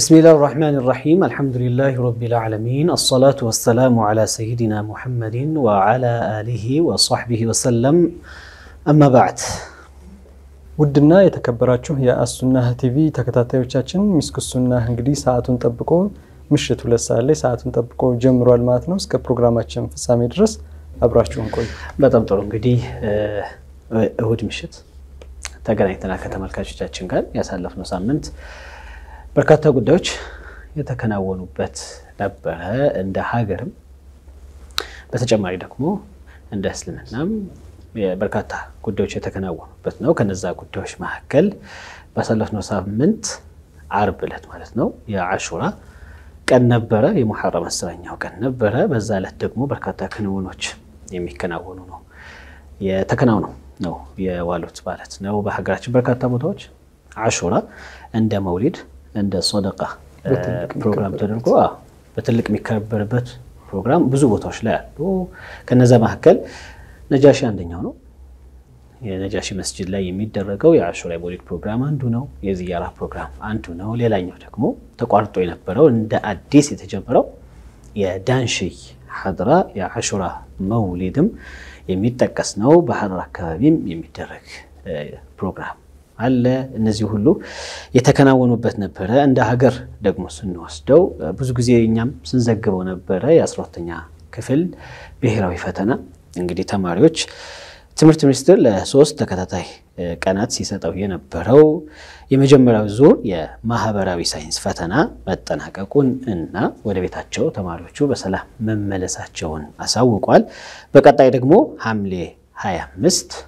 بسم الله الرحمن الرحيم الحمد لله رب العالمين الصلاة والسلام على سيدنا محمد وعلى آله وصحبه وسلم أما بعد ودنا يتكبراتشو يا السنة تيفي تكتاتيو تشاتشن مسك السنة هنجري ساعة تنطبقو مشيت ولا سالي ساعة تنطبقو جمرو الماتنوس كبروغراماتشن في سامي درس أبراتشو هنكوي بدم ترونجدي أهود مشيت تاغنايتنا كتمالكاتشو تشاتشن كان يا سالف نصامنت በርካታ ጉዳዮች የተከናወኑበት ነበረ እንደ ሀገርም በተጨማሪ ደግሞ እንደ እስልምናም በርካታ ጉዳዮች የተከናወኑበት ነው። ከነዛ ጉዳዮች መካከል ባሳለፍነው ሳምንት አርብ ዕለት ማለት ነው የአሹራ ቀን ነበረ። የሙሐረም አስረኛው ቀን ነበረ። በዛ ዕለት ደግሞ በርካታ ክንውኖች የሚከናወኑ ነው የተከናውነው ነው የዋሉት ማለት ነው። በሀገራችን በርካታ ቦታዎች አሹራ እንደ መውሊድ እንደ ሶደቃ ፕሮግራም ተደርጎ በትልቅ የሚከበርበት ፕሮግራም ብዙ ቦታዎች ላይ አሉ። ከነዛ መካከል ነጃሺ አንደኛው ነው። የነጃሺ መስጅድ ላይ የሚደረገው የአሹራ የሞሊድ ፕሮግራም አንዱ ነው። የዚያራ ፕሮግራም አንዱ ነው። ሌላኛው ደግሞ ተቋርጦ የነበረው እንደ አዲስ የተጀመረው የዳንሽይ ሐድራ የአሹራ መውሊድም የሚጠቀስ ነው። በሐድራ አካባቢም የሚደረግ ፕሮግራም አለ። እነዚህ ሁሉ የተከናወኑበት ነበረ። እንደ ሀገር ደግሞ ስንወስደው ብዙ ጊዜ እኛም ስንዘግበው ነበረ። የአስራ ሁለተኛ ክፍል ብሔራዊ ፈተና እንግዲህ ተማሪዎች ትምህርት ሚኒስቴር ለሶስት ተከታታይ ቀናት ሲሰጠው የነበረው የመጀመሪያው ዙር የማህበራዊ ሳይንስ ፈተና መጠናቀቁን እና ወደ ቤታቸው ተማሪዎቹ በሰላም መመለሳቸውን አሳውቋል። በቀጣይ ደግሞ ሐምሌ 25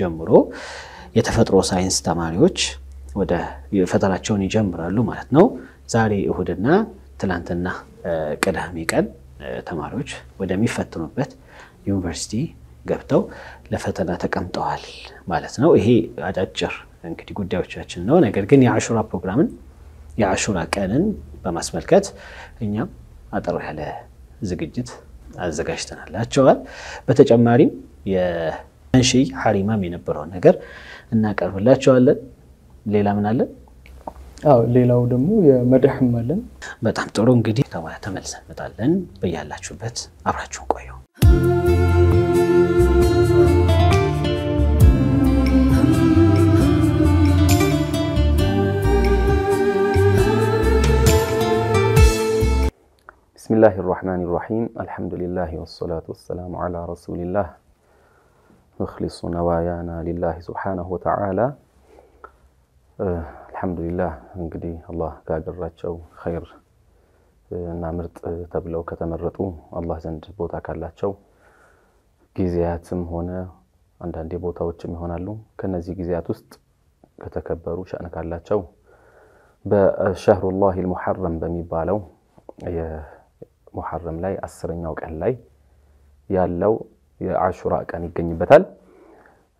ጀምሮ የተፈጥሮ ሳይንስ ተማሪዎች ወደ ፈተናቸውን ይጀምራሉ ማለት ነው። ዛሬ እሁድና ትናንትና ቅዳሜ ቀን ተማሪዎች ወደሚፈትኑበት ዩኒቨርሲቲ ገብተው ለፈተና ተቀምጠዋል ማለት ነው። ይሄ አጫጭር እንግዲህ ጉዳዮቻችን ነው። ነገር ግን የአሹራ ፕሮግራምን የአሹራ ቀንን በማስመልከት እኛም አጠር ያለ ዝግጅት አዘጋጅተናላቸዋል። በተጨማሪም انشي حريمة من برون نجر إنك أقول لا شو على ليلة من على أو ليلة ودمو يا مدح مالن بتحم ترون جدي توا تملسن متعلن بيا شو بيت أبرحشون كويو بسم الله الرحمن الرحيم الحمد لله والصلاة والسلام على رسول الله نخلص نوايانا لله سبحانه وتعالى آه الحمد لله انقدي الله قادر خير نامرت تبلو كتمرتو الله زند بوتا كالاتشو جيزياتم هنا عند عندي بوتا وتشم هنا لو كنا زي جيزياتوست كتكبروا شأن كالاتشو بشهر الله المحرم بميبالو محرم لاي أسرين يوك اللاي يالو የአሹራ ቀን ይገኝበታል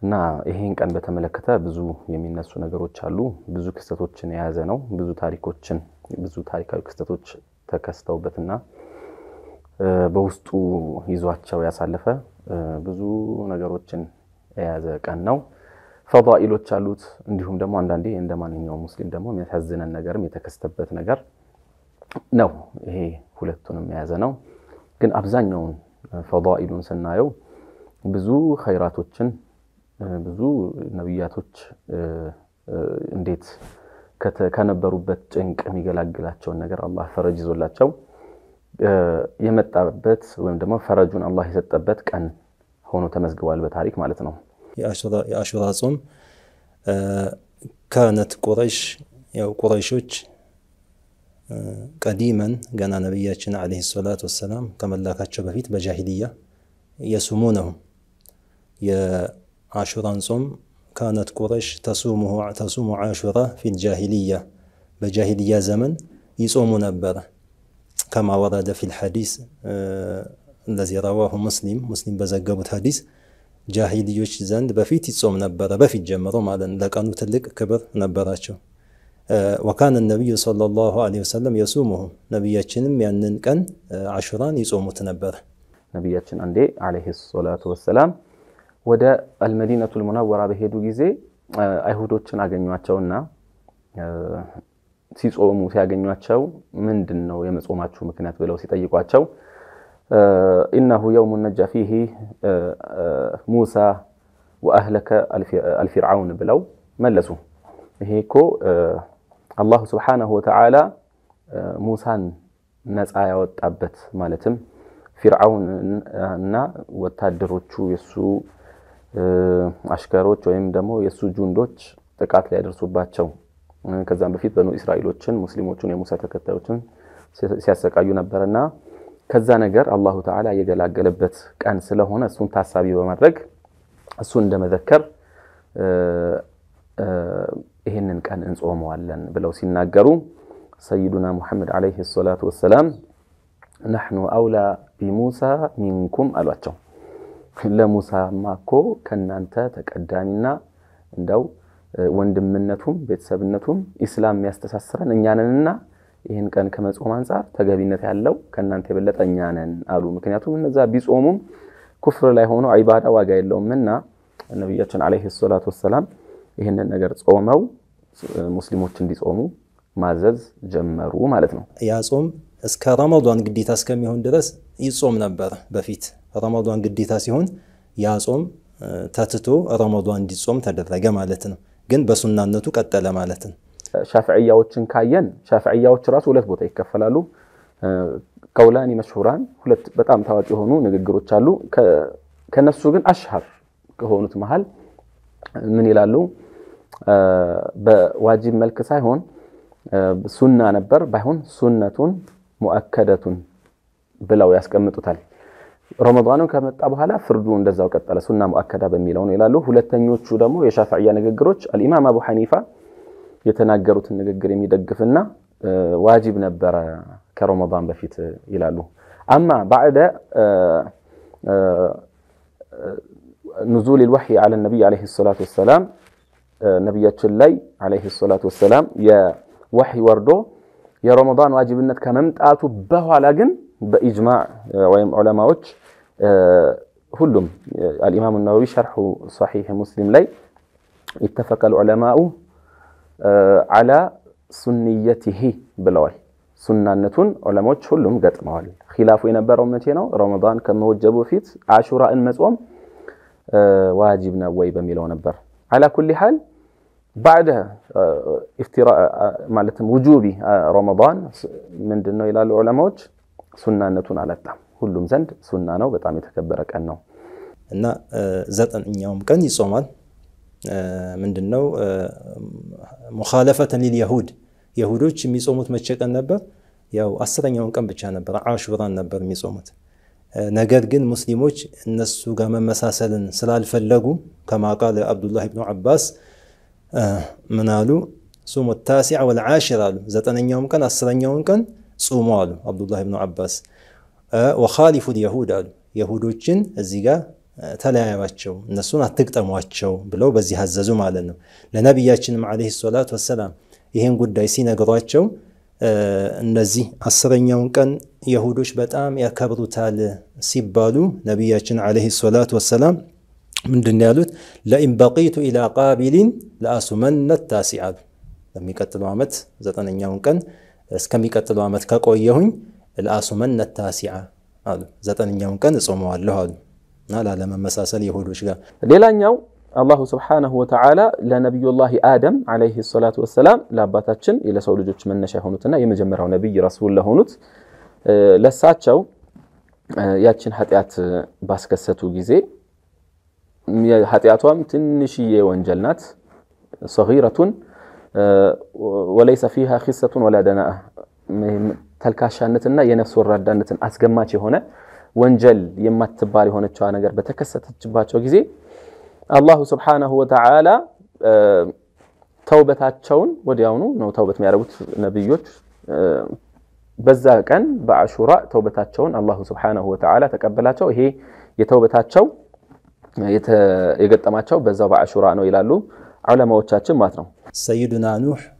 እና ይሄን ቀን በተመለከተ ብዙ የሚነሱ ነገሮች አሉ። ብዙ ክስተቶችን የያዘ ነው። ብዙ ታሪኮችን ብዙ ታሪካዊ ክስተቶች ተከስተውበትና በውስጡ ይዟቸው ያሳለፈ ብዙ ነገሮችን የያዘ ቀን ነው። ፈዳኢሎች አሉት። እንዲሁም ደግሞ አንዳንዴ እንደ ማንኛውም ሙስሊም ደግሞ የሚያሳዝነን ነገርም የተከስተበት ነገር ነው። ይሄ ሁለቱንም የያዘ ነው። ግን አብዛኛውን ፈዳኢሉን ስናየው ብዙ ኸይራቶችን ብዙ ነቢያቶች እንዴት ከነበሩበት ጭንቅ የሚገላግላቸውን ነገር አላህ ፈረጅ ይዞላቸው የመጣበት ወይም ደግሞ ፈረጁን አላህ የሰጠበት ቀን ሆኖ ተመዝግቧል በታሪክ ማለት ነው። የአሹራ ጾም ካነት ቁረይሽ ያው ቁረይሾች ቀዲመን ገና ነቢያችን ዓለይሂ ሰላቱ ወሰላም ከመላካቸው በፊት በጃሂልያ የሱሙ ነው። يا عاشورا صم كانت قريش تصومه تصوم عاشورا في الجاهليه بجاهليه زمن يصوم نبر كما ورد في الحديث الذي رواه مسلم مسلم بزقبو الحديث جاهليوش زند بفيت يصوم نبر بفيت جمرو مالن لكانو تلك كبر نبراتشو وكان النبي صلى الله عليه وسلم يصومه نبي يشنم يعني كان عشران يصوم تنبر نبي عليه الصلاة والسلام ወደ አልመዲነቱል ሙነወራ በሄዱ ጊዜ አይሁዶችን አገኟቸውና ሲጾሙ ሲያገኟቸው ምንድን ነው የመጾማችሁ ምክንያት ብለው ሲጠይቋቸው ኢነሁ የውሙ ነጃ ፊሂ ሙሳ ወአህለከ አልፊርዓውን ብለው መለሱ። ይሄ እኮ አላሁ ስብሓነሁ ወተዓላ ሙሳን ነፃ ያወጣበት ማለትም ፊርዓውን እና ወታደሮቹ የሱ አሽከሮች ወይም ደግሞ የእሱ ጁንዶች ጥቃት ሊያደርሱባቸው ከዛም በፊት በኑ እስራኤሎችን ሙስሊሞቹን የሙሳ ተከታዮችን ሲያሰቃዩ ነበርና ከዛ ነገር አላሁ ተዓላ የገላገለበት ቀን ስለሆነ እሱን ታሳቢ በማድረግ እሱን እንደመዘከር ይህንን ቀን እንጾመዋለን ብለው ሲናገሩ ሰይዱና ሙሐመድ ዓለይሂ ሰላቱ ወሰላም ናሕኑ አውላ ቢሙሳ ሚንኩም አሏቸው። ለሙሳማ እኮ ከእናንተ ተቀዳሚና እንደው ወንድምነቱም ቤተሰብነቱም ኢስላም የሚያስተሳስረን እኛ ነንና ይህን ቀን ከመጾም አንጻር ተገቢነት ያለው ከእናንተ የበለጠ እኛ ነን አሉ። ምክንያቱም እነዛ ቢጾሙም ኩፍር ላይ ሆኖ ዒባዳ ዋጋ የለውም እና ነቢያችን ዓለይሂ ሰላቱ ወሰላም ይህንን ነገር ጾመው ሙስሊሞች እንዲጾሙ ማዘዝ ጀመሩ ማለት ነው። ያ ጾም እስከ ረመዷን ግዴታ እስከሚሆን ድረስ ይጾም ነበር በፊት ረመዷን ግዴታ ሲሆን ያ ጾም ተትቶ ረመዷን እንዲጾም ተደረገ ማለት ነው። ግን በሱናነቱ ቀጠለ ማለት ነው። ሻፍዕያዎችን ካየን ሻፍዕያዎች ራሱ ሁለት ቦታ ይከፈላሉ። ከውላን መሽሁራን ሁለት በጣም ታዋቂ የሆኑ ንግግሮች አሉ። ከነሱ ግን አሽሃር ከሆኑት መሃል ምን ይላሉ? በዋጅብ መልክ ሳይሆን ሱና ነበር ባይሆን ሱነቱን ሙአከደቱን ብለው ያስቀምጡታል። رمضان كما تابها لا فردون دزاو كتالا سنة مؤكدة بميلون إلى له ولتنيو تشودامو يا شافعية نجروتش الإمام أبو حنيفة يتناجروت تنجر يمي دقفنا واجب نبر كرمضان بفيت إلى له أما بعد نزول الوحي على النبي عليه الصلاة والسلام نبي الشلي عليه الصلاة والسلام يا وحي وردو يا رمضان واجب النت كممت آتو بهو على جن بإجماع آه، علماء هلم آه، آه، الإمام النووي شرح صحيح مسلم لي اتفق العلماء على سنيته بلوي سنة نتون علماء هلم قد موال خلاف إن برمتينو رمضان كما وجبوا فيت عاشوراء المزوم واجبنا ويبا ميلون بر على كل حال بعد افتراء مالتهم وجوبي رمضان من دنو إلى العلماء سنة نتون على تا هلوم زند سنة نو بتعمل تكبرك أنو نا زت إن يوم كان يصومان من دنو مخالفة لليهود يهود شو ميصومت متشك النبر ياو أسرع يوم كان بتشان النبر عاشورا النبر ميصومت نجد جن مسلموش الناس جمع مساسلا سلال فلقو كما قال عبد الله بن عباس منالو صوم التاسعة والعاشرة زت يوم كان أسرع يوم كان ጾሙ አሉ አብዱላህ ብኑ አባስ ወኻሊፉ የሁድ አሉ የሁዶችን እዚህ ጋር ተለያያቸው፣ እነሱን አትግጠሟቸው ብለው በዚህ አዘዙ ማለት ነው። ለነቢያችንም ዓለይሂ ሰላቱ ወሰላም ይህን ጉዳይ ሲነግሯቸው እነዚህ አስረኛውን ቀን የሁዶች በጣም ያከብሩታል ሲባሉ ነቢያችን ዓለይሂ ሰላቱ ወሰላም ምንድን ያሉት? ለኢን በቂቱ ኢላ ቃቢሊን ለአሱመነ ታሲዕ አሉ። በሚቀጥለው ዓመት ዘጠነኛውን ቀን እስከሚቀጥለው ዓመት ከቆየሁኝ ለአሱመነ ታሲዓ አሉ። ዘጠነኛውን ቀን እጾመዋለሁ አሉ እና ላለመመሳሰል የሁዶች ጋር። ሌላኛው አላሁ ስብሓነሁ ወተዓላ ለነቢዩላህ አደም ዓለይሂ ሰላቱ ወሰላም ለአባታችን ለሰው ልጆች መነሻ የሆኑትና የመጀመሪያው ነቢይ ረሱል ለሆኑት ለሳቸው ያችን ኃጢአት ባስከሰቱ ጊዜ ኃጢአቷም ትንሽዬ ወንጀል ናት ሰጊረቱን ወለይሰ ፊሃ ኺሰቱን ወላ ደናአ ተልካሻነትና የነፍስ ወራዳነትን አስገማች የሆነ ወንጀል የማትባል የሆነችዋ ነገር በተከሰተችባቸው ጊዜ አላሁ ስብሓነሁ ወተዓላ ተውበታቸውን ወዲያውኑ ነው ተውበት የሚያደርጉት ነቢዮች። በዛ ቀን በአሹራ ተውበታቸውን አላሁ ስብሓነሁ ወተዓላ ተቀበላቸው። ይሄ የተውበታቸው የገጠማቸው በዛው በአሹራ ነው ይላሉ ዑለማዎቻችን ማለት ነው። سيدنا نوح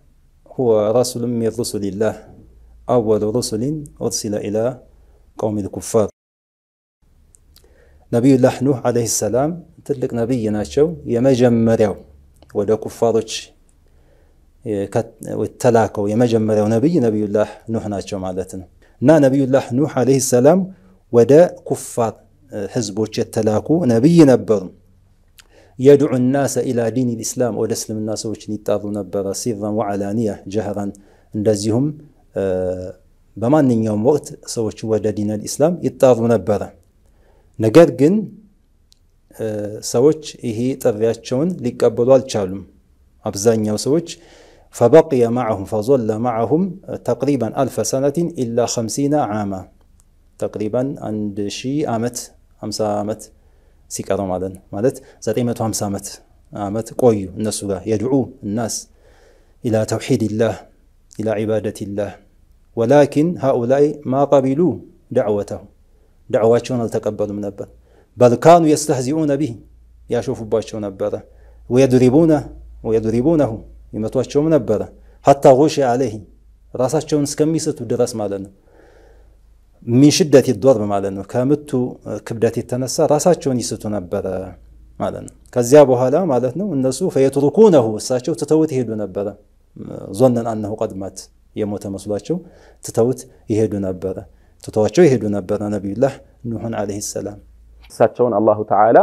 هو رسول من رسل الله أول رسل أرسل إلى قوم الكفار نبي الله نوح عليه السلام تلك نبي ناشو يمجمّرو ولا كفارش والتلاكو يمجمّرو نبي نبي الله نوح ناشو مالتنا نا نبي الله نوح عليه السلام ودا كفار آه، حزبوش التلاكو نبي نبرم يدعو الناس إلى دين الإسلام ودسلم الناس وشنيتاظو نبرا سرا وعلانية جهرا وقت سوش ودى دين الإسلام ዲን አልኢስላም نقر قن سوش ግን ሰዎች شون ጥሪያቸውን ሊቀበሉ أبزان አብዛኛው سوش فبقي معهم فظل معهم تقريبا ألف سنة إلا خمسين عاما تقريبا عند شي آمت خمسة آمت ሲቀሩ ማለት ነው። زاتي 950 ዓመት سامت ቆዩ كويو نسوغا يدعو الناس إلى توحيد الله إلى عبادة الله ولكن هؤلاء ما قبلوا دعوته دعواتهم التقبلوا أبا بل كانوا يستهزئون به يشوفوا باشون نبر ويضربونه ويضربونه يمتواتهم نبر حتى غوش عليه راسات شون سكميسة ማለት مالنا من شدة الضوض بمعنى انه كامتو كبدات التنسى راساتشون يسوتو نبرا معنى كزيا بوهالا معنى الناس فيتركونه ساتشو تتوت يهدو نبرا ظنا انه قد مات يموت مسلاتشو تتوت يهدو نبرا تتوتشو يهدو نبرا نبي الله نوح عليه السلام ساتشون الله تعالى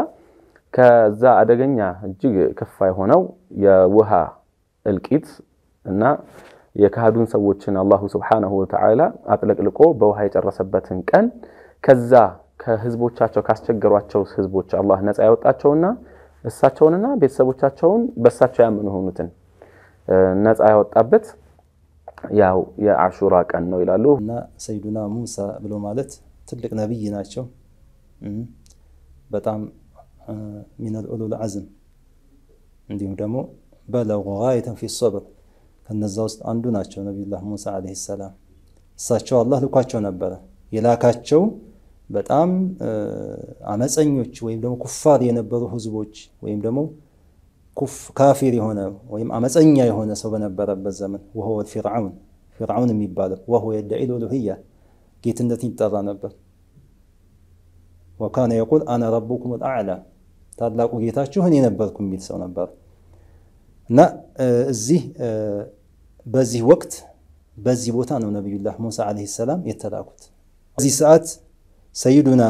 كزا ادغنيا جي كفاي هنا يا وها الكيت انه የካዱን ሰዎችን አላሁ ስብሓነሁ ወተዓላ አጥለቅልቆ በውሃ የጨረሰበትን ቀን ከዛ ከህዝቦቻቸው ካስቸገሯቸው ህዝቦች አላህ ነፃ ያወጣቸውና እሳቸውንና ቤተሰቦቻቸውን በእሳቸው ያምኑ የሆኑትን ነፃ ያወጣበት ያው የአሹራ ቀን ነው ይላሉ። እና ሰይዱና ሙሳ ብሎ ማለት ትልቅ ነቢይ ናቸው። በጣም ሚነል ኡሉል አዝም እንዲሁም ደግሞ በለጉ ጋየተን ፊ ሶብር ከነዛ ውስጥ አንዱ ናቸው ነቢዩላህ ሙሳ አለይሂ ሰላም እሳቸው አላህ ልኳቸው ነበረ የላካቸው በጣም አመፀኞች ወይም ደግሞ ኩፋር የነበሩ ህዝቦች ወይም ደግሞ ካፊር የሆነ ወይም አመፀኛ የሆነ ሰው በነበረበት ዘመን ወሆ ፊርዓውን ፊርዓውን የሚባለው ወሆ የደዒል ሉህያ ጌትነትን ይጠራ ነበር ወካነ የቁል አነ ረቡኩም ልአዕላ ታላቁ ጌታችሁ እኔ ነበርኩ የሚል ሰው ነበር እና እዚህ በዚህ ወቅት በዚህ ቦታ ነው ነቢዩላህ ሙሳ ዓለይሂ ሰላም የተላኩት። በዚህ ሰዓት ሰይዱና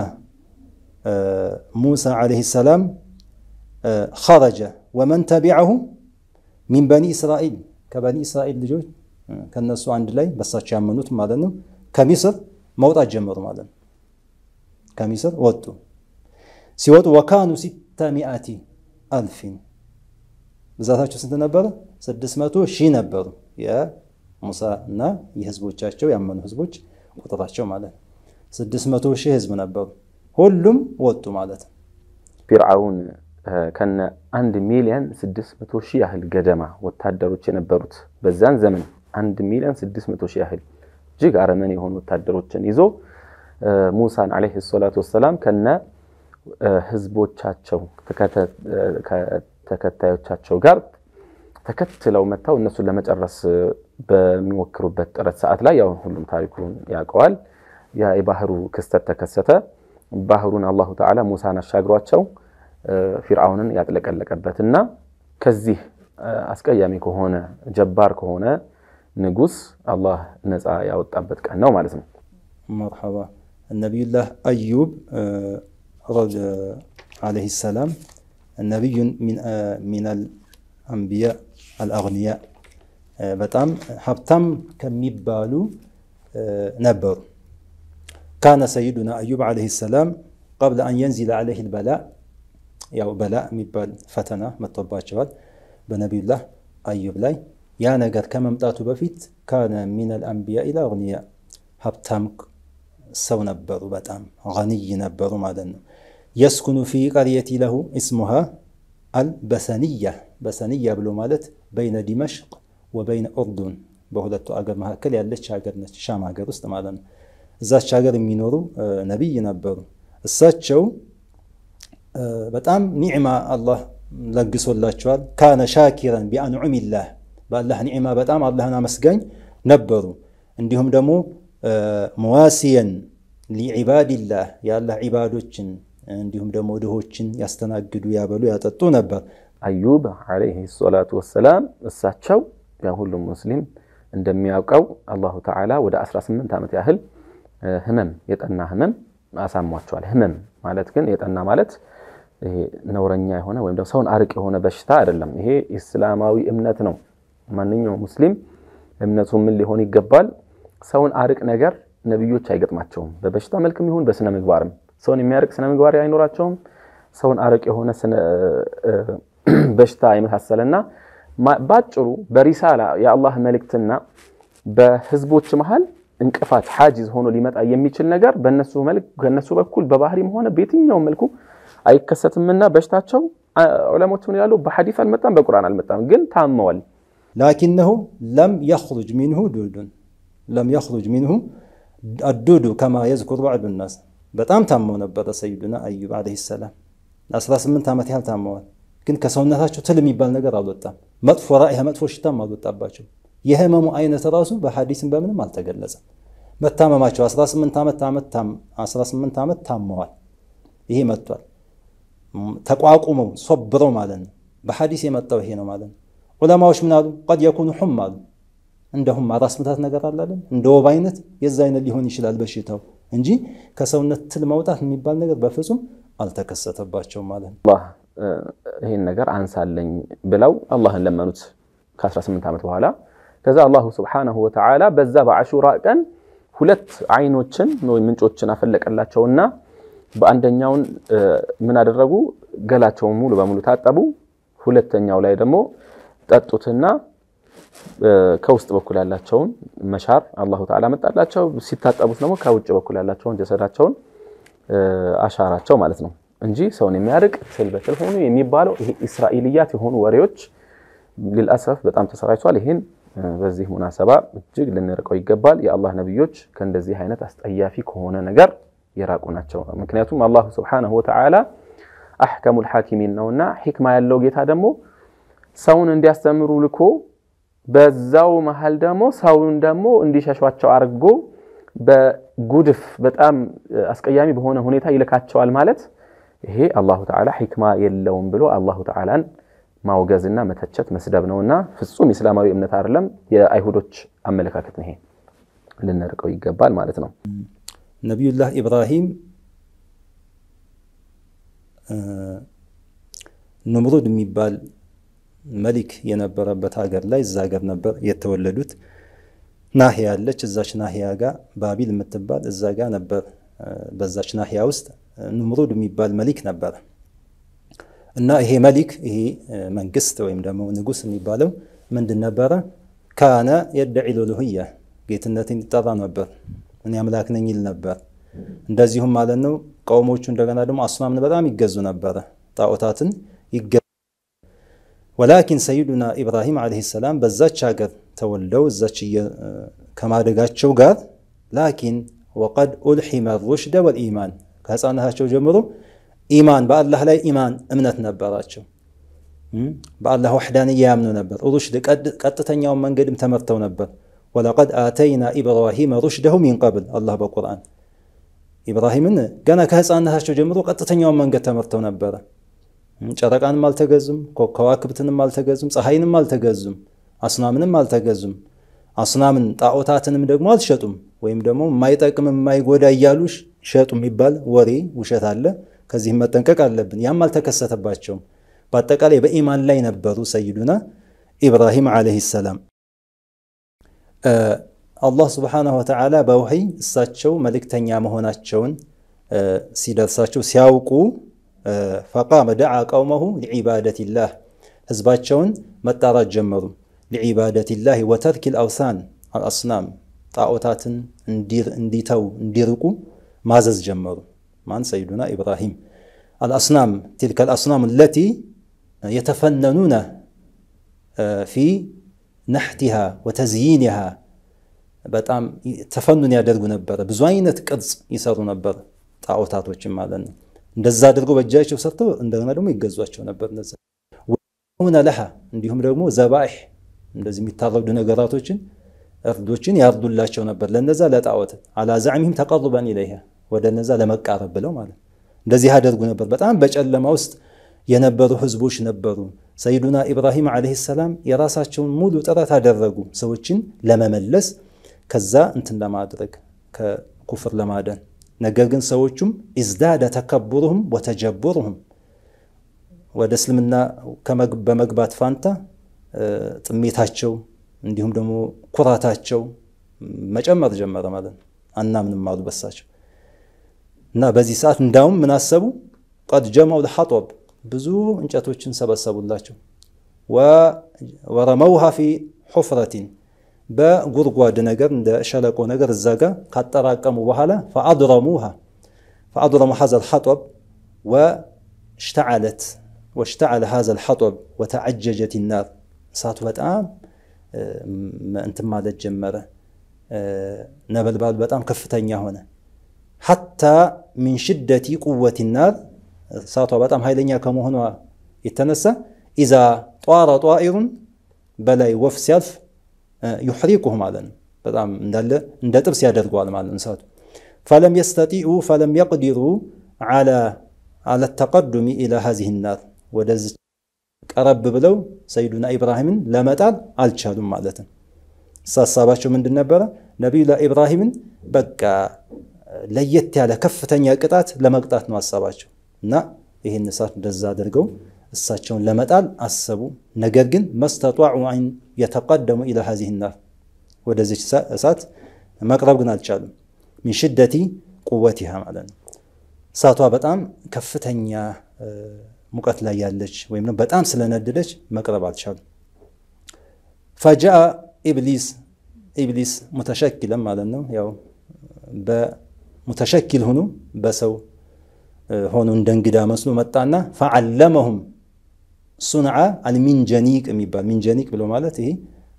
ሙሳ ዓለይሂ ሰላም ኸረጀ ወመን ተቢዐሁ ሚን በኒ እስራኤል ከበኒ እስራኤል ልጆች ከነሱ አንድ ላይ በሳቸው ያመኑት ማለት ነው ከሚስር መውጣት ጀመሩ ማለት ነው። ከሚስር ወጡ። ሲወጡ ወካኑ ሲተ ሚአቲ አልፊን ብዛታቸው ስንት ነበረ? ስድስት መቶ ሺህ ነበሩ። የሙሳ እና የህዝቦቻቸው ያመኑ ህዝቦች ቁጥራቸው ማለት ነው። ስድስት መቶ ሺህ ህዝብ ነበሩ። ሁሉም ወጡ ማለት ነው። ፊርዓውን ከነ አንድ ሚሊዮን ስድስት መቶ ሺህ ያህል ገደማ ወታደሮች የነበሩት በዛን ዘመን አንድ ሚሊዮን ስድስት መቶ ሺህ ያህል እጅግ አረመኔ የሆኑ ወታደሮችን ይዞ ሙሳን ዓለይሂ ሰላቱ ወሰላም ከነ ህዝቦቻቸው ከተከታዮቻቸው ጋር ተከትለው መጥተው እነሱን ለመጨረስ በሚሞክሩበት ጥረት ሰዓት ላይ ያው ሁሉም ታሪኩን ያውቀዋል። ያ የባህሩ ክስተት ተከሰተ። ባህሩን አላሁ ተዓላ ሙሳን አሻግሯቸው ፊርዓውንን ያጥለቀለቀበት እና ከዚህ አስቀያሚ ከሆነ ጀባር ከሆነ ንጉስ አላህ ነፃ ያወጣበት ቀን ነው ማለት ነው። መርሐባ ነቢዩላህ አዩብ ዓለይሂ ሰላም ነቢዩን ሚነል አንቢያ الأغنياء آه، بتام حبتم كم آه، نبر كان سيدنا أيوب عليه السلام قبل أن ينزل عليه البلاء يا بلاء مبال فتنة ما تبقى بنبي الله أيوب لي يا نجد كم امتاتو بفيت كان من الأنبياء إلى أغنياء حبتم سو نبر بتام غني نبر معدن يسكن في قرية له اسمها البسنيه بسنية بلو بين دمشق وبين أردن بهدت أجر مها كل يلا تشاجر شام أجر أستم أذن زاد تشاجر منورو آه، نبي نبر الساتشو آه، بتأم نعمة الله لجس الله شوال كان شاكرا بأنعم الله بالله نعمة بتأم الله نامسجن نبرو عندهم دمو آه، مواسيا لعباد الله يا الله عبادوتشن عندهم دمو دهوتشن يستنقدوا يا بلو يا تطو نبر አዩብ ዓለይህ ሰላቱ ወሰላም እሳቸው ያው ሁሉም ሙስሊም እንደሚያውቀው አላሁ ተዓላ ወደ 18 ዓመት ያህል ህመም የጠና ህመም አሳሟቸዋል። ህመም ማለት ግን የጠና ማለት ይሄ ነውረኛ የሆነ ወይም ደግሞ ሰውን አርቅ የሆነ በሽታ አይደለም። ይሄ ኢስላማዊ እምነት ነው። ማንኛውም ሙስሊም እምነቱ ምን ሊሆን ይገባል? ሰውን አርቅ ነገር ነቢዮች አይገጥማቸውም። በበሽታ መልክም ይሁን በስነ ምግባርም ሰውን የሚያርቅ ስነ ምግባር አይኖራቸውም። ሰውን አርቅ የሆነ በሽታ የመሳሰለና ባጭሩ በሪሳላ የአላህ መልእክትና በህዝቦች መሃል እንቅፋት ሓጅዝ ሆኖ ሊመጣ የሚችል ነገር ከነሱ በኩል በባህሪም ሆነ በየትኛውም መልኩ አይከሰትምና በሽታቸው ዑለሞች ምን ይላሉ? በሐዲስ አልመጣም፣ በቁርአን አልመጣም፣ ግን ታመዋል። ላኪነሁ ለም የኽሩጅ ሚንሁ ዱዱን ለም የኽሩጅ ሚንሁ አዱዱ ከማ የዝኩር ባዕዱ ናስ በጣም ታመው ነበረ። ሰይዱና አዩብ ዓለይሂ ሰላም 18 ዓመት ያህል ታመዋል። ግን ከሰውነታቸው ትል የሚባል ነገር አልወጣም። መጥፎ ራእያ መጥፎ ሽታም አልወጣባቸው። የህመሙ አይነት ራሱ በሐዲስም በምንም አልተገለጸም። መታመማቸው 18 ዓመት ታመዋል። ይሄ መጥቷል። ተቋቁመው ሶብረው ማለት ነው። በሐዲስ የመጣው ይሄ ነው ማለት ነው። ዑለማዎች ምን አሉ? ቀድ የኩኑ ሑም አሉ። እንደ ሁም ራስ ምታት ነገር አላለን እንደ ወብ አይነት የዛ አይነት ሊሆን ይችላል በሽታው እንጂ ከሰውነት ትል መውጣት የሚባል ነገር በፍጹም አልተከሰተባቸውም ማለት ነው። ይሄን ነገር አንሳለኝ ብለው አላህን ለመኑት ከ18 ዓመት በኋላ። ከዛ አላሁ ስብሓነሁ ወተዓላ በዛ በአሹራ ቀን ሁለት አይኖችን ወይም ምንጮችን አፈለቀላቸውና በአንደኛውን ምን አደረጉ? ገላቸውን ሙሉ በሙሉ ታጠቡ። ሁለተኛው ላይ ደግሞ ጠጡትና ከውስጥ በኩል ያላቸውን መሻር አላሁ ተዓላ መጣላቸው። ሲታጠቡት ደግሞ ከውጭ በኩል ያላቸውን ጀሰዳቸውን አሻራቸው ማለት ነው። እንጂ ሰውን የሚያርቅ ስል በስል ሆኑ የሚባለው ይሄ እስራኤልያት የሆኑ ወሬዎች ልልአሰፍ በጣም ተሰራጭቷል። ይሄን በዚህ ሙናሰባ እጅግ ልንርቀው ይገባል። የአላህ ነቢዮች ከእንደዚህ አይነት አስጠያፊ ከሆነ ነገር የራቁ ናቸው። ምክንያቱም አላሁ ስብሓነሁ ወተዓላ አህከሙል ሐኪሚን ነውና ሂክማ ያለው ጌታ ደግሞ ሰውን እንዲያስተምሩ ልኮ በዛው መሃል ደግሞ ሰውን ደግሞ እንዲሸሿቸው አድርጎ በጉድፍ በጣም አስቀያሚ በሆነ ሁኔታ ይልካቸዋል ማለት ይሄ አላሁ ተዓላ ሂክማ የለውም ብሎ አላሁ ተዓላን ማውገዝና መተቸት መስደብ ነውና ፍጹም ኢስላማዊ እምነት አይደለም። የአይሁዶች አመለካከት ይሄ ልንርቀው ይገባል ማለት ነው። ነቢዩላህ ኢብራሂም ኑምሩድ የሚባል መሊክ የነበረበት ሀገር ላይ እዛ ሀገር ነበር የተወለዱት። ናህያ አለች። እዛች ናህያ ጋ ባቢል የምትባል እዛ ጋር ነበር። በዛች ናህያ ውስጥ ንሙሩድ የሚባል መሊክ ነበረ እና ይሄ መሊክ ይሄ መንግስት ወይም ደግሞ ንጉስ የሚባለው ምንድን ነበረ? ካነ የደዒ ሉሉህያ ጌትነትን ይጠራ ነበር። እኔ አምላክ ነኝ ይል ነበር። እንደዚሁም ማለት ነው ቀውሞቹ እንደገና ደግሞ አስናምን በጣም ይገዙ ነበረ፣ ጣዖታትን ይገዙ። ወላኪን ሰይዱና ኢብራሂም ዓለይሂ ሰላም በዛች ሀገር ተወልደው እዛች ከማደጋቸው ጋር ላኪን ወቀድ ኡልሒመ ሩሽደ ወልኢማን ከህፃናታቸው ጀምሮ ኢማን በአላህ ላይ ኢማን እምነት ነበራቸው። በአላህ ወሕዳንያ ያምኑ ነበር። ሩሽድ ቀጥተኛውን መንገድም ተመርተው ነበር። ወለቀድ አተይና ኢብራሂመ ሩሽደሁ ሚን ቀብል አላህ በቁርአን ኢብራሂምን ገና ከህፃናታቸው ጀምሮ ቀጥተኛውን መንገድ ተመርተው ነበረ። ጨረቃንም አልተገዙም፣ ከዋክብትንም አልተገዙም፣ ፀሐይንም አልተገዙም፣ አስናምንም አልተገዙም። አስናምን ጣዖታትንም ደግሞ አልሸጡም ወይም ደግሞ የማይጠቅም የማይጎዳ እያሉሽ ሸጡ የሚባል ወሬ ውሸት አለ። ከዚህም መጠንቀቅ አለብን። ያም አልተከሰተባቸውም። በአጠቃላይ በኢማን ላይ ነበሩ ሰይዱና ኢብራሂም ዓለይሂ ሰላም። አላህ ስብሓነሁ ወተዓላ በውሕይ እሳቸው መልእክተኛ መሆናቸውን ሲደርሳቸው ሲያውቁ ፈቃመ ደዓ ቀውመሁ ሊዒባደቲላህ ህዝባቸውን መጣራት ጀመሩ። ሊዒባደቲላህ ወተርኪል አውሳን አልአስናም ጣዖታትን እንዲተው እንዲርቁ ማዘዝ ጀመሩ ማን ሰይዱና ኢብራሂም አልአስናም ትልከ አልአስናም አለቲ የተፈነኑነ ፊ ነሕቲሃ ወተዝይንሃ በጣም ተፈኑን ያደርጉ ነበረ። ብዙ አይነት ቅርጽ ይሰሩ ነበር፣ ጣዖታቶችን ማለት ነው። እንደዛ አድርገው በእጃቸው ሰርተው እንደገና ደግሞ ይገዟቸው ነበር። እነዛ ሆነ ለሃ እንዲሁም ደግሞ ዘባይሕ እንደዚህ የሚታረዱ ነገራቶችን እርዶችን ያርዱላቸው ነበር። ለነዛ ለጣዖት አላ ዘዕሚህም ተቀርበን ኢለይሃ ወደ ነዛ ለመቃረብ ብለው ማለት እንደዚህ ያደርጉ ነበር። በጣም በጨለማ ውስጥ የነበሩ ህዝቦች ነበሩ። ሰይዱና ኢብራሂም ዓለይሂ ሰላም የራሳቸውን ሙሉ ጥረት አደረጉ ሰዎችን ለመመለስ ከዛ እንትን ለማድረግ ከኩፍር ለማደን ነገር ግን ሰዎቹም እዝዳደ ተከቡሩሁም ወተጀቡሩሁም ወደ እስልምና በመግባት ፋንታ ጥሜታቸው እንዲሁም ደግሞ ኩራታቸው መጨመር ጀመረ ማለት ነው። አናምንም አሉ በሳቸው እና በዚህ ሰዓት እንዳውም ምን አሰቡ? ቀድ ጀመው ለሐጦብ ብዙ እንጨቶችን ሰበሰቡላቸው። ወረመውሃ ፊ ሑፍረቲን በጉድጓድ ነገር እንደ ሸለቆ ነገር እዛ ጋር ካጠራቀሙ በኋላ ፈአድረሙሃ ፈአድረሙ ሀዘ ልሐጦብ ወሽተዓለት ወሽተዓለ ሀዘ ልሐጦብ ወተዓጀጀት ናር እሳቱ በጣም እንትን ማለት ጀመረ። ነበልባሉ በጣም ከፍተኛ ሆነ። حتى من شدة قوة النار ساتوا بطام هاي لنيا كمو هنو يتنسى إذا طار طائر بلا يوف سيالف آه، يحريكهم على بطام ندل ندل سيادة قوال مع الإنسان فلم يستطيعوا فلم يقدروا على على التقدم إلى هذه النار ودز أرب بلو سيدنا إبراهيم لما تعال ألتشهد مالتا ساسابات شو من دنبرة نبي إبراهيم بكى ለየት ያለ ከፍተኛ ቅጣት ለመቅጣት ነው አሳባቸው እና ይህን እሳት እንደዛ አድርገው እሳቸውን ለመጣል አሰቡ። ነገር ግን መስተጧዑ አን የተቀደሙ ኢላ ሀዚህ ናር ወደዚች እሳት መቅረብ ግን አልቻሉም። ሚን ሽደቲ ቁወቲሃ ማለት ነው። እሳቷ በጣም ከፍተኛ ሙቀት ላይ ያለች ወይም በጣም ስለነደደች መቅረብ አልቻሉም። ፈጃአ ኢብሊስ ኢብሊስ ሙተሸኪለም ማለት ነው ያው متشكل هنو بسو اه، هونو دنجدا مسلو متانا فعلمهم صنع المنجنيك يعني امي بال منجنيك بلو مالت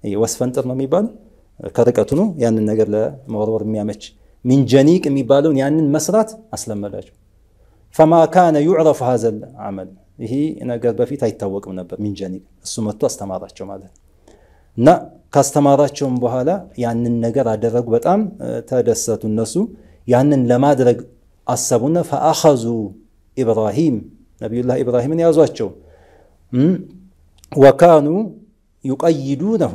هي وصف انتر مي بال اه، كاركاتونو يعني نجر لا مغرور ميامتش منجنيك امي يعني مسرات اسلم ملاج فما كان يعرف هذا العمل هي انا قلبه في تاي توك من منجنيك السمتو استمارتشو مالت نا كاستمارتشو بهالا يعني النجر على الرغبة ام اه، تادسات النسو ያንን ለማድረግ አሰቡና ፈአኸዙ ኢብራሂም ነቢዩላህ ኢብራሂምን ያዟቸው ወካኑ ዩቀይዱነሁ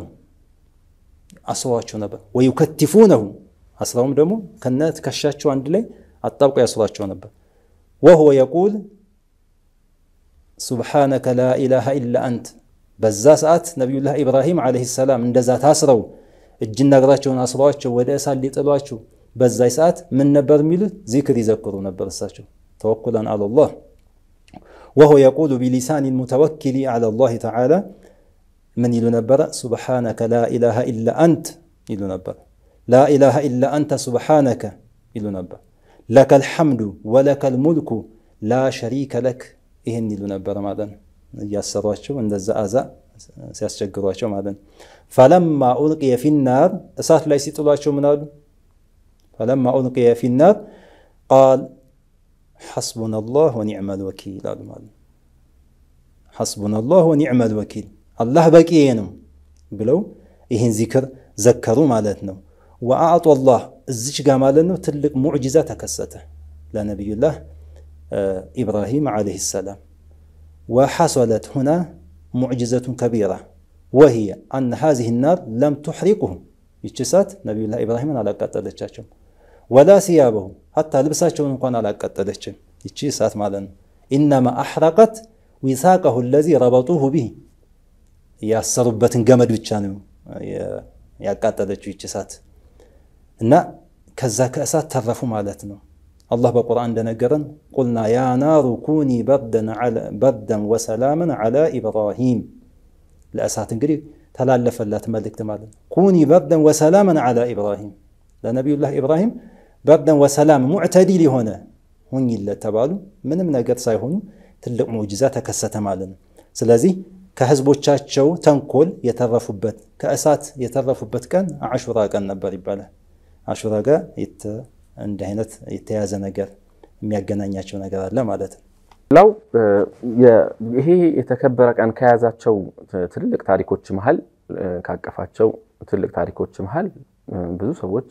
አስሯቸው ነበር ወዩከትፉነሁ አስረውም ደግሞ ከነ ትከሻቸው አንድ ላይ አጣብቆ ያስሯቸው ነበር ወሁወ የቁል ሱብሓነከ ላ ኢላሃ ኢላ አንት በዛ ሰዓት ነቢዩላህ ኢብራሂም ዓለይሂ ሰላም እንደዛ ታስረው እጅና እግራቸውን አስሯቸው ወደ እሳት ሊጥሏቸው በዛይ ሰዓት ምን ነበር የሚል ዚክር ይዘክሩ ነበር እሳቸው ተወኩለን አለ ላህ وهو يقول بلسان متوكل على الله تعالى من يلو نبرة سبحانك لا إله إلا أنت يلو نبرة لا إله إلا أنت سبحانك يلو نبرة لك الحمد ولك الملك لا شريك لك إهن يلو نبرة معدن ياسراتشو عند الزأزة سيسجقراتشو معدن فلما ألقي في النار أسات لا يسيطلاتشو منالو فلما ألقي في النار قال حسبنا الله ونعم الوكيل حسبنا الله ونعم الوكيل الله بقي بلو إهن ذكر ذكروا مالتنا وأعطوا الله الزجقة مالتنا تلك معجزة كسته لنبي الله آه، إبراهيم عليه السلام وحصلت هنا معجزة كبيرة وهي أن هذه النار لم تحرقهم يتشسات نبي الله إبراهيم على قتل الشاشم ولا ثيابه حتى لبسه ونقول على قتلته يجي سات مالن إنما أحرقت وثاقه الذي ربطوه به يا سربة جمد بتشانو يا يا قتلته يجي سات نا كذا كأسات ترفوا مالتنا الله بقرآن دنا قرن قلنا يا نار كوني بردا على بردا وسلاما على إبراهيم لأسات قريب تلالف لا تملك تمالا كوني بردا وسلاما على إبراهيم لنبي الله إبراهيم بردن وسلام معتدي لهنا هون يلتبالو منم ነገር ሳይሆኑ ትልቅ ሙዕጂዛ ተከሰተ ማለት ነው ስለዚህ ከህዝቦቻቸው ተንኮል የተረፉበት ከእሳት የተረፉበት ቀን አሹራ ቀን ነበር ይባላል አሹራ ጋር እንዲህ አይነት የተያዘ ነገር የሚያገናኛቸው ነገር አለ ማለት ነው ሌላው ይሄ የተከበረ ቀን ከያዛቸው ትልልቅ ታሪኮች መሀል ካቀፋቸው ትልቅ ታሪኮች መሀል ብዙ ሰዎች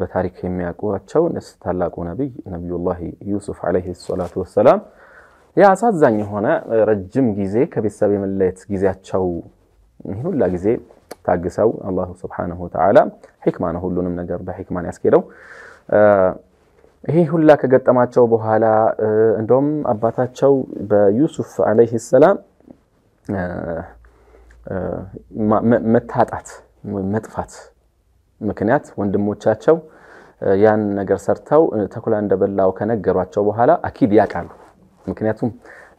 በታሪክ የሚያውቋቸው እነሱ ታላቁ ነቢይ ነቢዩላህ ዩሱፍ ዓለይሂ ሰላቱ ወሰላም የአሳዛኝ የሆነ ረጅም ጊዜ ከቤተሰብ የመለየት ጊዜያቸው ሁላ ጊዜ ታግሰው አላሁ ስብሓነሁ ወተዓላ ሒክማ ነው ሁሉንም ነገር በሒክማን ያስኬደው። ይሄ ሁላ ከገጠማቸው በኋላ እንደውም አባታቸው በዩሱፍ ዓለይሂ ሰላም መታጣት መጥፋት ምክንያት ወንድሞቻቸው ያን ነገር ሰርተው ተኩላ እንደበላው ከነገሯቸው በኋላ አኪድ ያውቃሉ። ምክንያቱም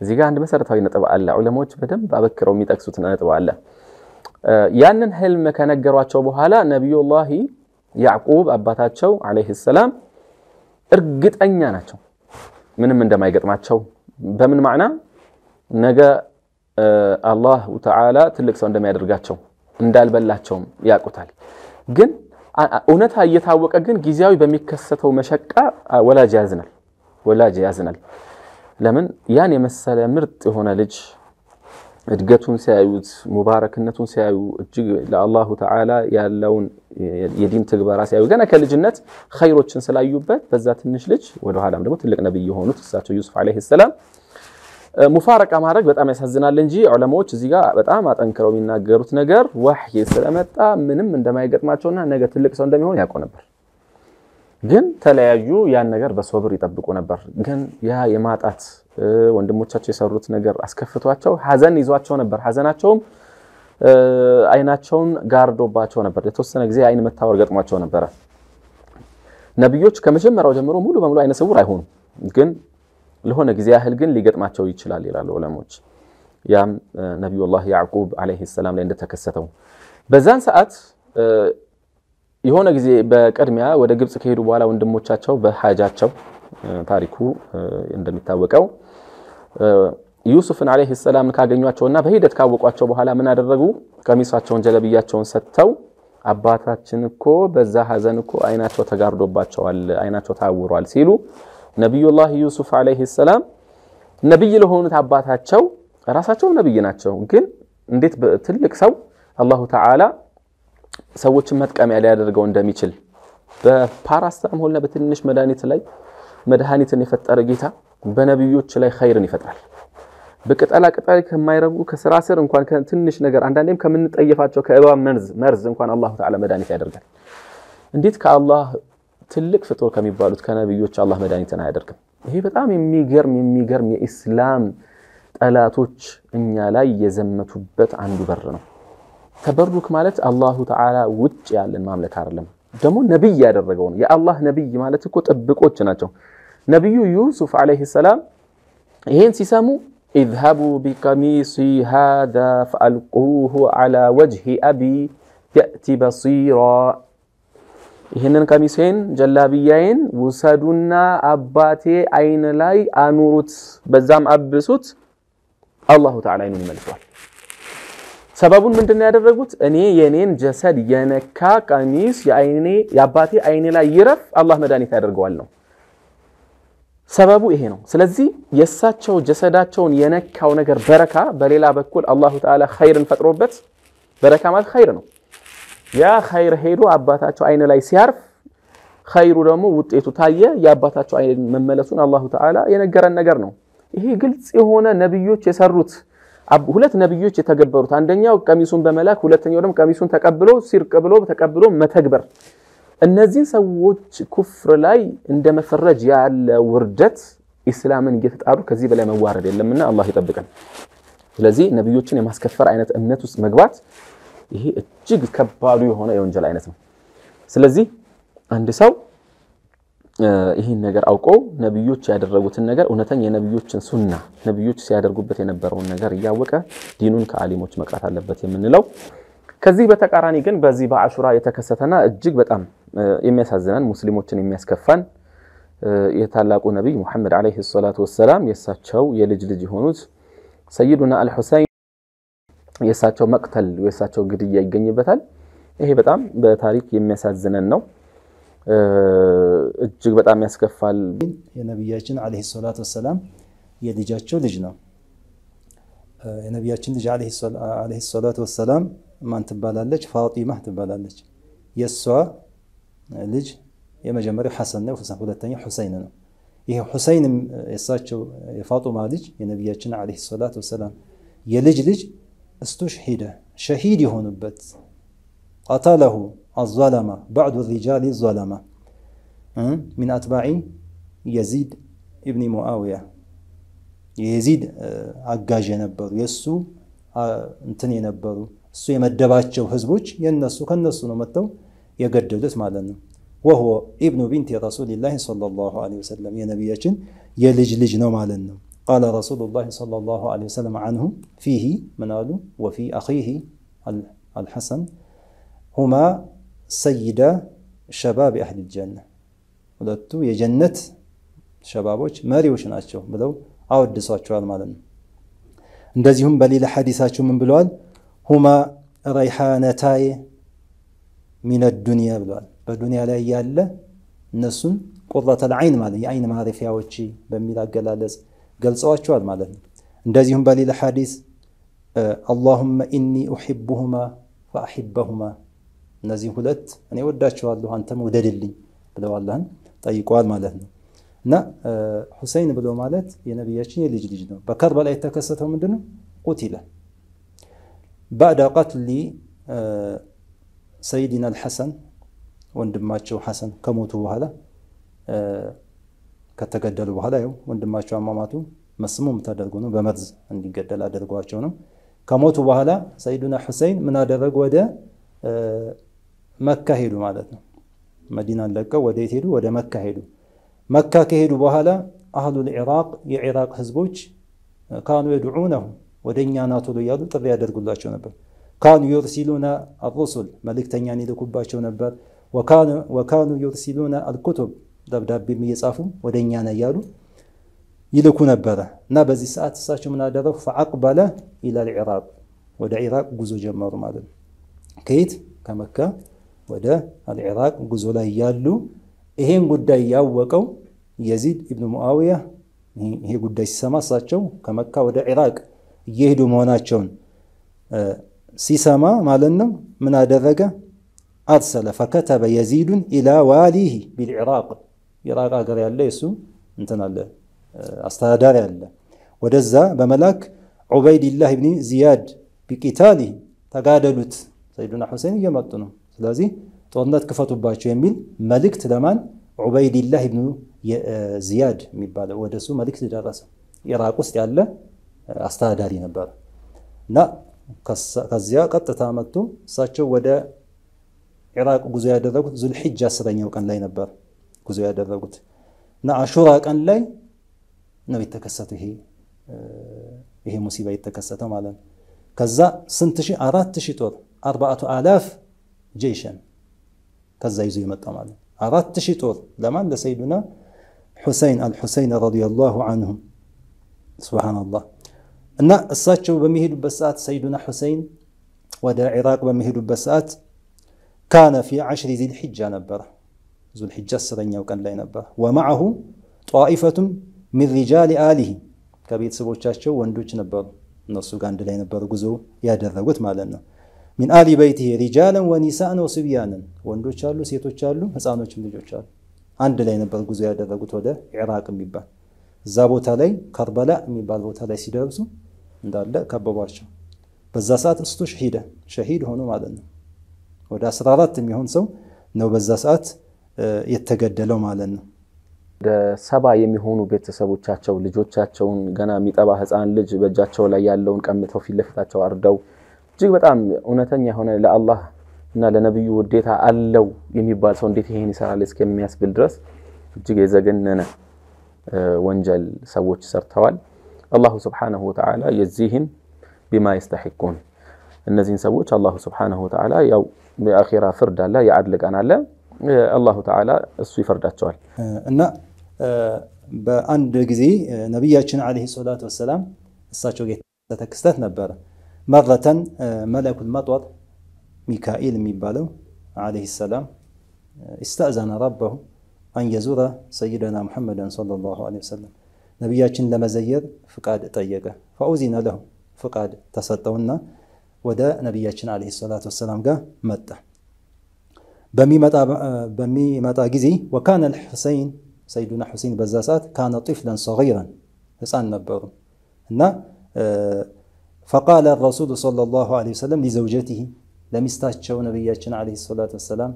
እዚህ ጋር አንድ መሰረታዊ ነጥብ አለ። ዑለማዎች በደንብ አበክረው የሚጠቅሱት ነጥብ አለ። ያንን ህልም ከነገሯቸው በኋላ ነቢዩላሂ ያዕቁብ አባታቸው ዓለይሂ ሰላም እርግጠኛ ናቸው ምንም እንደማይገጥማቸው። በምን ማዕና ነገ አላሁ ተዓላ ትልቅ ሰው እንደሚያደርጋቸው እንዳልበላቸውም ያውቁታል ግን እውነታ እየታወቀ ግን ጊዜያዊ በሚከሰተው መሸቃ ወላጅ ያዝናል ወላጅ ያዝናል። ለምን ያን የመሰለ ምርጥ የሆነ ልጅ እድገቱን ሲያዩት ሙባረክነቱን ሲያዩ እጅግ ለአላሁ ተዓላ ያለውን የዲን ትግበራ ሲያዩ ገና ከልጅነት ኸይሮችን ስላዩበት በዛ ትንሽ ልጅ ወደኋላም ደግሞ ትልቅ ነቢይ የሆኑት እሳቸው ዩሱፍ ዓለይሂ ሰላም ሙፋረቃ ማድረግ በጣም ያሳዝናል እንጂ ዑለማዎች እዚህ ጋር በጣም አጠንክረው የሚናገሩት ነገር ወህይ ስለመጣ ምንም እንደማይገጥማቸውና ነገ ትልቅ ሰው እንደሚሆን ያውቁ ነበር። ግን ተለያዩ። ያን ነገር በሶብር ይጠብቁ ነበር። ግን ያ የማጣት ወንድሞቻቸው የሰሩት ነገር አስከፍቷቸው ሀዘን ይዟቸው ነበር። ሐዘናቸውም አይናቸውን ጋርዶባቸው ነበር። የተወሰነ ጊዜ አይን መታወር ገጥሟቸው ነበረ። ነቢዮች ከመጀመሪያው ጀምሮ ሙሉ በሙሉ አይነ ስውር አይሆኑም ግን ለሆነ ጊዜ ያህል ግን ሊገጥማቸው ይችላል ይላሉ ዑለሞች። ያም ነቢዩላህ ያዕቁብ ዓለይሂ ሰላም ላይ እንደተከሰተው በዛን ሰዓት የሆነ ጊዜ በቅድሚያ ወደ ግብፅ ከሄዱ በኋላ ወንድሞቻቸው በሐጃቸው ታሪኩ እንደሚታወቀው ዩሱፍን ዓለይሂ ሰላም ካገኟቸውና በሂደት ካወቋቸው በኋላ ምን አደረጉ? ቀሚሳቸውን ጀለብያቸውን ሰጥተው አባታችን እኮ በዛ ሀዘን እኮ አይናቸው ተጋርዶባቸዋል፣ አይናቸው ታውሯል ሲሉ ነቢዩላህ ዩሱፍ ዓለይሂ ሰላም ነቢይ ለሆኑት አባታቸው ራሳቸው ነቢይ ናቸው። ግን እንዴት ትልቅ ሰው አላሁ ተዓላ ሰዎችን መጥቀሚያ ሊያደርገው እንደሚችል በፓራስታሞልና በትንሽ መድኃኒት ላይ መድኃኒትን የፈጠረ ጌታ በነቢዮች ላይ ኸይርን ይፈጥራል። በቅጠላ ቅጠል ከማይረቡ ከስራ ስር እንኳን ከትንሽ ነገር አንዳንዴም ከምንጠየፋቸው ከእባብ መርዝ እንኳን አላሁ ተዓላ መድኃኒት ያደርጋል። እንዴት ከአላህ ትልቅ ፍጡር ከሚባሉት ከነቢዮች አላህ መድኃኒትን አያደርግም። ይሄ በጣም የሚገርም የሚገርም የኢስላም ጠላቶች እኛ ላይ የዘመቱበት አንዱ በር ነው። ተበሩክ ማለት አላሁ ተዓላ ውጭ ያለን ማምለክ አይደለም፣ ደግሞ ነቢይ ያደረገው ነው። የአላህ ነቢይ ማለት እኮ ጥብቆች ናቸው። ነቢዩ ዩሱፍ ዓለይሂ ሰላም ይሄን ሲሰሙ ኢዝሀቡ ቢቀሚሲ ሃዛ ፈአልቁሁ ዓላ ወጅሂ አቢ የእቲ በሲራ ይህንን ቀሚሴን ጀላብያዬን ውሰዱና አባቴ አይን ላይ አኑሩት፣ በዛም አብሱት። አላሁ ተዓላ አይኑን ይመልሰዋል። ሰበቡን ምንድን ያደረጉት? እኔ የኔን ጀሰድ የነካ ቀሚስ የአባቴ አይኔ ላይ ይረፍ፣ አላህ መድኃኒት ያደርገዋል ነው ሰበቡ ይሄ ነው። ስለዚህ የእሳቸው ጀሰዳቸውን የነካው ነገር በረካ፣ በሌላ በኩል አላሁ ተዓላ ኸይርን ፈጥሮበት በረካ ማለት ኸይር ነው። ያ ኸይር ሄዶ አባታቸው አይን ላይ ሲያርፍ ኸይሩ ደግሞ ውጤቱ ታየ። የአባታቸው አይን መመለሱን አላሁ ተዓላ የነገረን ነገር ነው። ይሄ ግልጽ የሆነ ነብዮች የሰሩት ሁለት ነብዮች የተገበሩት አንደኛው ቀሚሱን በመላክ ሁለተኛው ደግሞ ቀሚሱን ተቀብሎ ሲርቅ ብሎ ተቀብሎ መተግበር። እነዚህ ሰዎች ኩፍር ላይ እንደ መፈረጅ ያለ ውርደት ኢስላምን እየተጣሩ ከዚህ በላይ መዋረድ የለምና አላህ ይጠብቀን። ስለዚህ ነብዮችን የማስከፈር አይነት እምነት ውስጥ መግባት ይሄ እጅግ ከባዱ የሆነ የወንጀል አይነት ነው። ስለዚህ አንድ ሰው ይህን ነገር አውቆ ነቢዮች ያደረጉትን ነገር እውነተኛ የነቢዮችን ሱና ነቢዮች ሲያደርጉበት የነበረውን ነገር እያወቀ ዲኑን ከአሊሞች መቅራት አለበት የምንለው። ከዚህ በተቃራኒ ግን በዚህ በአሹራ የተከሰተና እጅግ በጣም የሚያሳዝነን ሙስሊሞችን የሚያስከፋን የታላቁ ነቢይ ሙሐመድ ዓለይሂ ሰላቱ ወሰላም የእሳቸው የልጅ ልጅ የሆኑት ሰይዱና አልሁሰይን የእሳቸው መቅተል የእሳቸው ግድያ ይገኝበታል። ይሄ በጣም በታሪክ የሚያሳዝነን ነው። እጅግ በጣም ያስከፋል። የነቢያችን ዓለይሂ ሰላቱ ወሰላም የልጃቸው ልጅ ነው። የነቢያችን ልጅ ዓለይሂ ሰላቱ ወሰላም ማን ትባላለች? ፋጢማ ትባላለች። የእሷ ልጅ የመጀመሪያው ሐሰን ነው። ሁለተኛ ሁሰይን ነው። ይሄ ሁሰይንም የእሳቸው የፋጡማ ልጅ የነቢያችን ዓለይሂ ሰላቱ ወሰላም የልጅ ልጅ استشهد شهيد هنبت قتله الظلمة بعد الرجال الظلمة من أتباع يزيد ابن معاوية يزيد آه، عقاج ينبر يسو انتن ينبر سو يمدبات شو ينسو كنسو نمتو يقدر دوت وهو ابن بنت رسول الله صلى الله عليه وسلم يا نبي يلج لج نو مالنو قال رسول الله صلى الله عليه وسلم عنه فيه منال وفي أخيه الحسن هما سيدا شباب أهل الجنة ولدتو يا جنة شبابك ما ريوشن أشوف بدو أود سوتشو المالن ندزيهم بليل حديثاتشو من بلوال هما ريحانتاي من الدنيا بلوال بالدنيا لا يالا نسون قرة العين مالي عين معرفة وشي بميلا جلالز قلصواتشو هذا مالا ندازيهم بالي الحديث أه اللهم إني أحبهما فأحبهما نزي هلت أنا وداتش والله أنت مدللي بدو الله طيب وال مالا نا أه حسين بدو مالت يا نبي ياشين يلي جدي جدو بكرب الأيتا كسته من دنو قتل بعد قتل أه سيدنا الحسن وندماتشو حسن كموتو هذا أه ከተገደሉ በኋላ ው ወንድማቸው አማማቱ መስሙ የምታደርጉ ነው። በመርዝ እንዲገደል አድርጓቸው ነው። ከሞቱ በኋላ ሰይዱና ሁሴን ምን አደረጉ? ወደ መካ ሄዱ ማለት ነው። መዲናን ለቀው ወደ የት ሄዱ? ወደ መካ ሄዱ። መካ ከሄዱ በኋላ አህሉል ኢራቅ የኢራቅ ህዝቦች ካኑ የድዑነሁ ወደ እኛ ናቶሎ ቶሎ እያሉ ጥሪ ያደርጉላቸው ነበር። ካኑ ዩርሲሉና አሩሱል መልእክተኛን ይልኩባቸው ነበር። ወካኑ ዩርሲሉና አልኩቱብ ደብዳቤም እየጻፉም ወደኛ ነው እያሉ ይልኩ ነበረ እና በዚህ ሰዓት እሳቸው ምን አደረጉ? ፈአቅበለ ኢለል ኢራቅ ወደ ኢራቅ ጉዞ ጀመሩ ማለት ነው። ከየት ከመካ ወደ አልኢራቅ ጉዞ ላይ ያሉ ይሄን ጉዳይ ያወቀው የዚድ ኢብኑ ሙአዊያ ይሄ ጉዳይ ሲሰማ እሳቸው ከመካ ወደ ኢራቅ እየሄዱ መሆናቸውን ሲሰማ ማለት ነው ምን አደረገ? አርሰለ ፈከተበ የዚዱን ኢላ ዋሊህ ቢልኢራቅ يراقع قرية الله يسو انتنا استهدار الله ودزا بملاك عبيد الله بن زياد بقتاله تقادلت سيدنا حسين يمطنو سلازي تونت كفتو باچو يميل ملك تدمان عبيد الله بن زياد ميبال ودسو ملك تدرس يراق است يالله استهدار ينبر نا كزيا قطتا متو ساچو ودا عراق غزا يدرك ذو الحجه سبعين وكان لا ينبر ጉዞ ያደረጉት እና አሹራ ቀን ላይ ነው የተከሰቱ ይሄ ይሄ ሙሲባ የተከሰተው ማለት ነው። ከዛ ስንት ሺህ አራት ሺህ ጦር አርባአቱ አላፍ ጀይሸን ከዛ ይዞ የመጣ ማለት ነው። አራት ሺህ ጦር ለማን ለሰይዱና ሑሰይን አልሑሰይን ረዲየላሁ አንሁ ሱብሓነላህ። እና እሳቸው በሚሄዱበት ሰዓት ሰይዱና ሑሰይን ወደ ኢራቅ በሚሄዱበት ሰዓት ካነ ፊ ዐሽሪ ዚልሒጃ ነበረ ዙልሕጃ አስረኛው ቀን ላይ ነበር። ወማዐሁ ጧኢፈቱም ሚን ሪጃሊ አሊሂ ከቤተሰቦቻቸው ወንዶች ነበሩ። እነሱ ጋር አንድ ላይ ነበሩ ጉዞ ያደረጉት ማለት ነው። ሚን አሊ በይቲሂ ሪጃለን ወኒሳእን ወስብያንን ወንዶች አሉ፣ ሴቶች አሉ፣ ህፃኖችም ልጆች አሉ። አንድ ላይ ነበር ጉዞ ያደረጉት ወደ ኢራቅ የሚባል እዛ ቦታ ላይ ከርበላ የሚባል ቦታ ላይ ሲደርሱ እንዳለ ከበቧቸው። በዛ ሰዓት እስቱ ሸሂደ ሸሂድ ሆኖ ማለት ነው። ወደ 14 የሚሆን ሰው ነው በዛ ሰዓት የተገደለው ማለት ነው። ወደ ሰባ የሚሆኑ ቤተሰቦቻቸው ልጆቻቸውን ገና የሚጠባ ህፃን ልጅ በእጃቸው ላይ ያለውን ቀምተው ፊት ለፊታቸው አርደው እጅግ በጣም እውነተኛ የሆነ ለአላህ እና ለነብዩ ውዴታ አለው የሚባል ሰው እንዴት ይሄን ይሰራል እስከሚያስብል ድረስ እጅግ የዘገነነ ወንጀል ሰዎች ሰርተዋል። አላሁ ስብሓነሁ ወተዓላ የዚህን ቢማ የስተሒቁን እነዚህን ሰዎች አላሁ ስብሓነሁ ወተዓላ ያው የአኼራ ፍርድ አለ፣ የአድል ቀን አለ الله تعالى الصفر داتشوال أن بأن دوغزي نبي عليه الصلاة والسلام الساتشو جيت تتكستات نبار مرة ملك المطور ميكائيل ميبالو عليه السلام استأذن ربه أن يزور سيدنا محمد صلى الله عليه وسلم نبي لما زير فقاد طيقة فأوزين له فقاد تسطونا ودا نبي عليه الصلاة والسلام قا مدّه بمي متى بمي وكان الحسين سيدنا حسين بزاسات كان طفلا صغيرا لسان نبر فقال الرسول صلى الله عليه وسلم لزوجته لم يستاشوا نبياتنا عليه الصلاة والسلام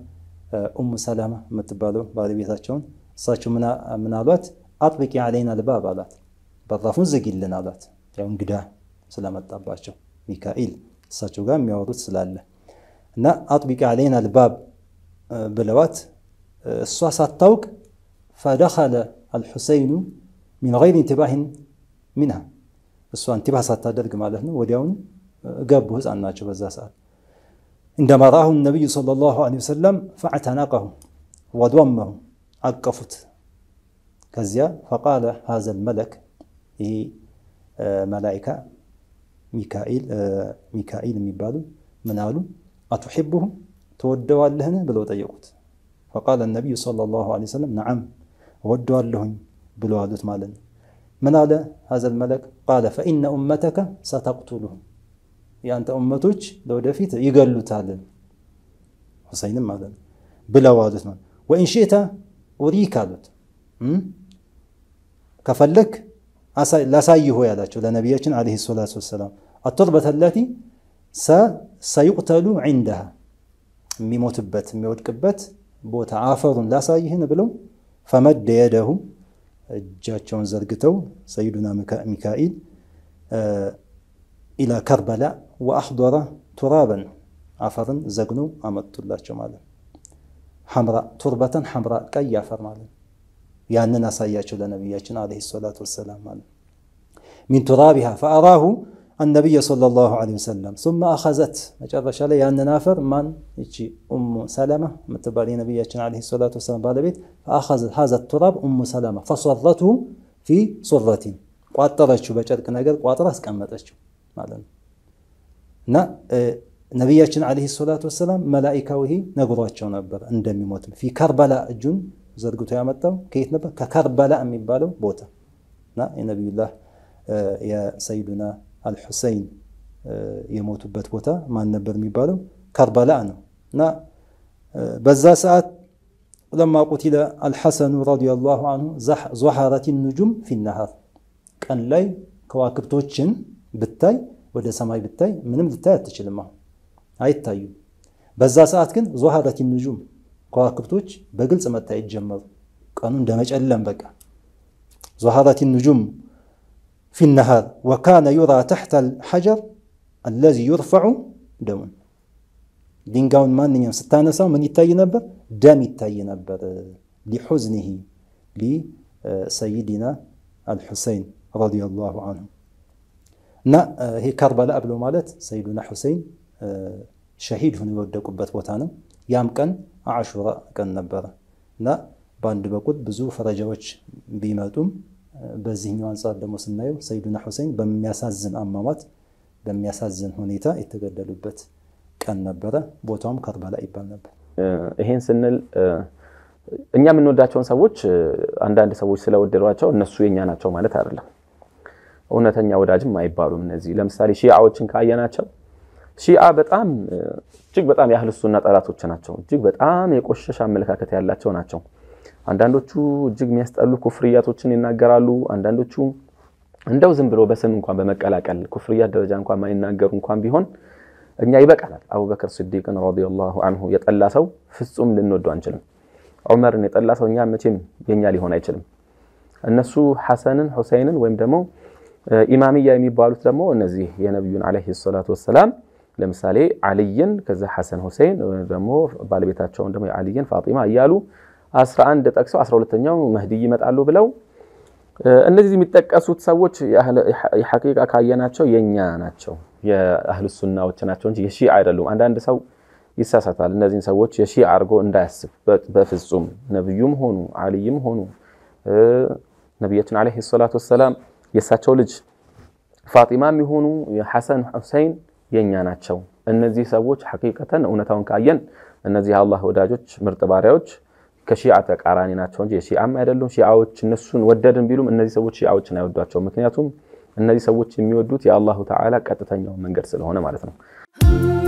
أم سلامة متبالو بعد بيتاشون ساشوا منا من علوات أطبقي علينا الباب علوات بضافون زقيل لنا علوات يوم قدا سلامة طباشو ميكائيل ساشوا قام يورد سلالة نا أطبقي علينا الباب ብለዋት እሷ ሳታውቅ ፈደኸለ አልሑሰይኑ ሚን ገይሪ ኢንትባህን ሚንሃ እሷ እንቲባህ ሳታደርግ ማለት ነው ወዲያውኑ ገቡ ህፃን ናቸው በዛ ሰዓት عندما رآه النبي صلى الله عليه وسلم فاعتنقه وضمه عقفت كزيا فقال هذا الملك ይሄ መላይካ ሚካኤል ሚካኤል የሚባሉ ምን አሉ አቱሒቡሁ تودوا اللهن بلو تيقوت فقال النبي صلى الله عليه وسلم نعم ودوا اللهن بلو عدوت من هذا هذا الملك قال فإن أمتك ستقتلهم يعني أنت أمتك لو دفيت يقلوا تالن حسين مالن بلو عدوت مالن وإن شئت أريك عدوت كفلك لا سايه يا لاتشو لنبيك عليه الصلاة والسلام التربة التي سيقتل عندها የሚሞትበት የሚወድቅበት ቦታ አፈሩን ላሳይህን ብለው ፈመደ የደሁ እጃቸውን ዘርግተው ሰይዱና ሚካኢል ኢላ ከርበላ ወአሕዶረ ቱራበን አፈርን ዘግነው አመጡላቸው ማለት ሐምራ ቱርበተን ሐምራ ቀይ አፈር ማለት ያንን አሳያቸው ለነቢያችን ዓለይሂ ሰላቱ ወሰላም ማለት ሚን ቱራቢሃ ፈአራሁ النبي صلى الله عليه وسلم ثم أخذت مجرش عليها يعني نافر من يجي أم سلمة متبالي نبينا عليه الصلاة والسلام بالبيت فأخذت هذا التراب أم سلمة فصرته في صرة ቋጠረችው በጨርቅ ነገር ቋጥራ አስቀመጠችው ማለት ነው እና ነቢያችን አለይሂ ሰላቱ ወሰላም መላኢካው ይሄ ነግሯቸው ነበር እንደሚሞት ፊ ከርበላ እጁን ዘርግቶ ያመጣው ከየት ነበር بوتا نا ቦታ الله آه، يا سيدنا الحسين يموت بتبوتا ما نبر ميبالو كربلاء نو نا بزا ساعات لما قتل الحسن رضي الله عنه زح زحرت النجوم في النهار كان لي كواكب توتشن بتاي ودا سماي بتاي منم بتاي تشلما هاي تايو بزا ساعات كن زحرت النجوم كواكب توتش بقلص ما تاي تجمر كانوا دمج ألم بقى زحرت النجوم في النهار وكان يرى تحت الحجر الذي يرفع دون دينغاون مان نيون ستانا سا من يتاي نبر دام يتاي نبر لحزنه لسيدنا آه، الحسين رضي الله عنه نا آه، هي كربلاء بلو مالت سيدنا حسين آه، شهيد هنا يود كبت وتانا يام كان عاشوراء كان نبر نا باند بكوت بزو فرجوش بيماتوم በዚህኛው አንጻር ደግሞ ስናየው ሰይዱና ሁሴን በሚያሳዝን አሟሟት በሚያሳዝን ሁኔታ የተገደሉበት ቀን ነበረ። ቦታውም ከርበላ ይባል ነበር። ይሄን ስንል እኛ የምንወዳቸውን ሰዎች አንዳንድ ሰዎች ስለወደዷቸው እነሱ የኛ ናቸው ማለት አይደለም። እውነተኛ ወዳጅም አይባሉም። እነዚህ ለምሳሌ ሺአዎችን ካየናቸው ሺአ በጣም እጅግ በጣም የአህል ሱና ጠላቶች ናቸው። እጅግ በጣም የቆሸሽ አመለካከት ያላቸው ናቸው። አንዳንዶቹ እጅግ የሚያስጠሉ ኩፍርያቶችን ይናገራሉ። አንዳንዶቹ እንደው ዝም ብሎ በስም እንኳን በመቀላቀል ኩፍርያት ደረጃ እንኳን ማይናገሩ እንኳን ቢሆን እኛ ይበቃናል። አቡበክር ስዲቅን ረዲየላሁ አንሁ የጠላ ሰው ፍጹም ልንወዱ አንችልም። ዑመርን የጠላ ሰው እኛ መቼም የኛ ሊሆን አይችልም። እነሱ ሐሰንን፣ ሁሰይንን ወይም ደግሞ ኢማምያ የሚባሉት ደግሞ እነዚህ የነቢዩን ዓለይሂ ሰላቱ ወሰላም ለምሳሌ አልይን ከዚ ሐሰን ሁሴን ደግሞ ባለቤታቸውን ደግሞ የአልይን ፋጢማ እያሉ 11 ጠቅሰው 12ኛው መህዲ ይመጣሉ ብለው እነዚህ የሚጠቀሱት ሰዎች ሐቂቃ ካየናቸው የእኛ ናቸው፣ የአህል ሱናዎች ናቸው እንጂ የሺ አይደሉም። አንዳንድ ሰው ይሳሳታል። እነዚህን ሰዎች የሺ አድርጎ እንዳያስብ በፍጹም ነቢዩም ሆኑ አልይም ሆኑ ነቢያችን ዓለይሂ ሰላቱ ወሰላም የእሳቸው ልጅ ፋጢማም የሆኑ የሐሰን ሁሰይን የእኛ ናቸው። እነዚህ ሰዎች ሐቂቀተን እውነታውን ካየን እነዚህ የአላህ ወዳጆች ምርጥ ባሪያዎች ከሺአ ተቃራኒ ናቸው እንጂ የሺአም አይደሉም። ሺአዎች እነሱን ወደድን ቢሉም እነዚህ ሰዎች ሺአዎችን አይወዷቸው። ምክንያቱም እነዚህ ሰዎች የሚወዱት የአላሁ ተዓላ ቀጥተኛው መንገድ ስለሆነ ማለት ነው።